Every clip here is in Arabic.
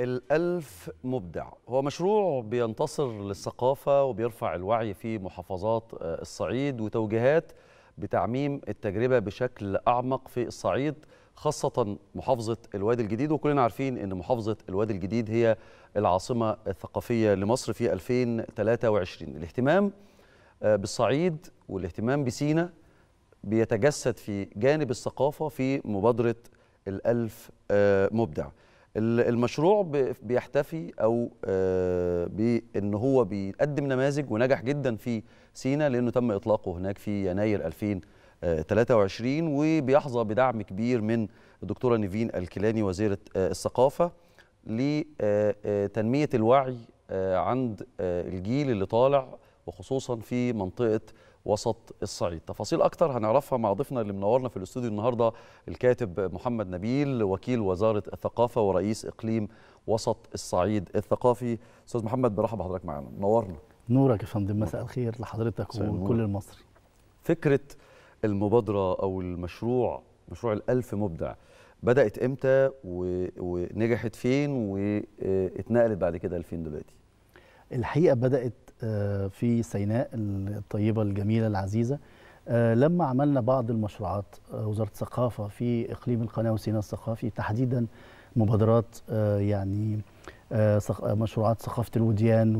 الألف مبدع هو مشروع بينتصر للثقافة وبيرفع الوعي في محافظات آه، الصعيد وتوجيهات بتعميم التجربة بشكل أعمق في الصعيد خاصة محافظة الوادي الجديد وكلنا عارفين أن محافظة الوادي الجديد هي العاصمة الثقافية لمصر في 2023 الاهتمام آه، بالصعيد والاهتمام بسينا بيتجسد في جانب الثقافة في مبادرة الألف آه، مبدع المشروع بيحتفي او آه، بان هو بيقدم نماذج ونجح جدا في سينا لانه تم اطلاقه هناك في يناير 2023 آه، وبيحظى بدعم كبير من الدكتوره نيفين الكيلاني وزيره آه، الثقافه لتنميه الوعي عند الجيل اللي طالع وخصوصا في منطقه وسط الصعيد تفاصيل أكثر هنعرفها مع ضيفنا اللي منورنا في الاستوديو النهاردة الكاتب محمد نبيل وكيل وزارة الثقافة ورئيس إقليم وسط الصعيد الثقافي أستاذ محمد برحب بحضرتك معانا منورنا نورك يا فندم مساء الخير لحضرتك ولكل المصري فكرة المبادرة أو المشروع مشروع الألف مبدع بدأت إمتى و... ونجحت فين واتنقلت بعد كده لفين دلوقتي الحقيقة بدأت آه، في سيناء الطيبة الجميلة العزيزة آه، لما عملنا بعض المشروعات آه، وزارة الثقافة في إقليم القناة وسيناء الثقافي تحديدا مبادرات يعني مشروعات ثقافة الوديان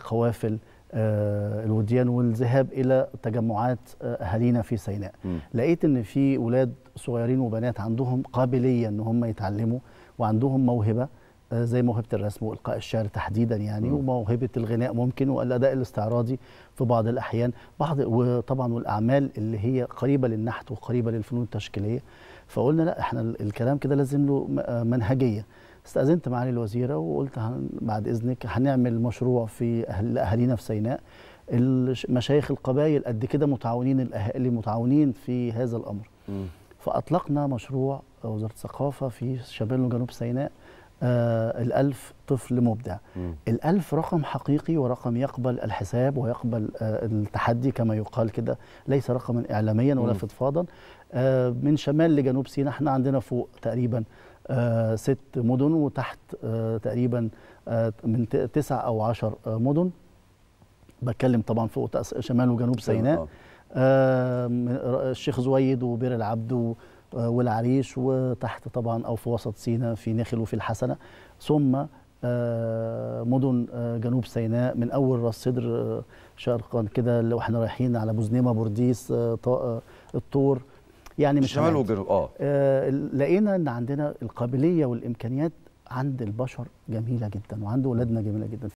وقوافل الوديان والذهاب الى تجمعات اهالينا في سيناء م. لقيت ان في اولاد صغيرين وبنات عندهم قابليه ان هم يتعلموا وعندهم موهبه زي موهبه الرسم والقاء الشعر تحديدا يعني آه. وموهبه الغناء ممكن والاداء الاستعراضي في بعض الاحيان بعض وطبعا والاعمال اللي هي قريبه للنحت وقريبه للفنون التشكيليه فقلنا لا احنا الكلام كده لازم له آه، منهجيه استاذنت معالي الوزيره وقلت بعد اذنك هنعمل مشروع في أهل اهالينا في سيناء مشايخ القبائل قد كده متعاونين الاهالي متعاونين في هذا الامر م. فاطلقنا مشروع وزاره الثقافه في شمال وجنوب سيناء آه الألف طفل مبدع مم. الألف رقم حقيقي ورقم يقبل الحساب ويقبل آه التحدي كما يقال كده ليس رقما إعلاميا ولا فضفاضا آه من شمال لجنوب سيناء احنا عندنا فوق تقريبا آه ست مدن وتحت آه تقريبا آه من تسع أو عشر آه مدن بتكلم طبعا فوق شمال وجنوب سيناء آه, آه، الشيخ زويد وبير العبد والعريش وتحت طبعا أو في وسط سينا في نخل وفي الحسنة ثم آه، مدن آه، جنوب سيناء من أول راس صدر آه، شرقا كده لو احنا رايحين على بوزنيمة بورديس الطور يعني مش شمال وجنوب اه لقينا ان عندنا القابليه والامكانيات عند البشر جميله جدا وعند اولادنا جميله جدا